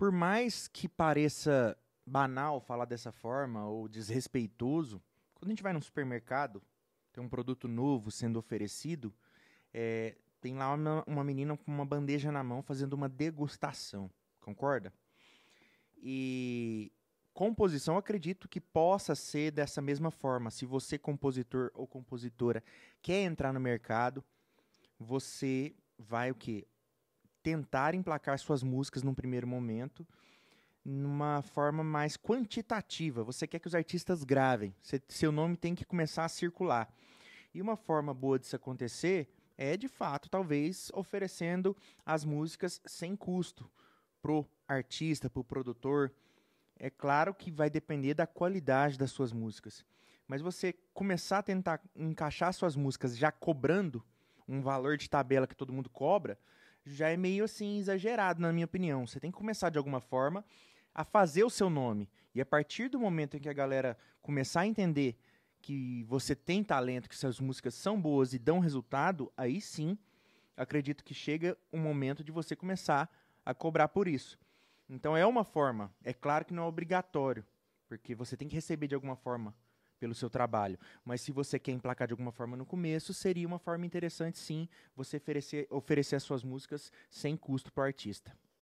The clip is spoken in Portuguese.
por mais que pareça banal falar dessa forma ou desrespeitoso, quando a gente vai num supermercado, tem um produto novo sendo oferecido, é, tem lá uma, uma menina com uma bandeja na mão fazendo uma degustação, concorda? E composição, acredito que possa ser dessa mesma forma. Se você, compositor ou compositora, quer entrar no mercado, você vai o quê? tentar emplacar suas músicas num primeiro momento numa forma mais quantitativa. Você quer que os artistas gravem, Cê, seu nome tem que começar a circular. E uma forma boa disso acontecer é, de fato, talvez oferecendo as músicas sem custo pro artista, pro produtor. É claro que vai depender da qualidade das suas músicas, mas você começar a tentar encaixar suas músicas já cobrando um valor de tabela que todo mundo cobra, já é meio assim exagerado, na minha opinião. Você tem que começar de alguma forma a fazer o seu nome. E a partir do momento em que a galera começar a entender que você tem talento, que suas músicas são boas e dão resultado, aí sim, acredito que chega um momento de você começar a cobrar por isso. Então é uma forma, é claro que não é obrigatório, porque você tem que receber de alguma forma pelo seu trabalho. Mas se você quer emplacar de alguma forma no começo, seria uma forma interessante, sim, você oferecer, oferecer as suas músicas sem custo para o artista.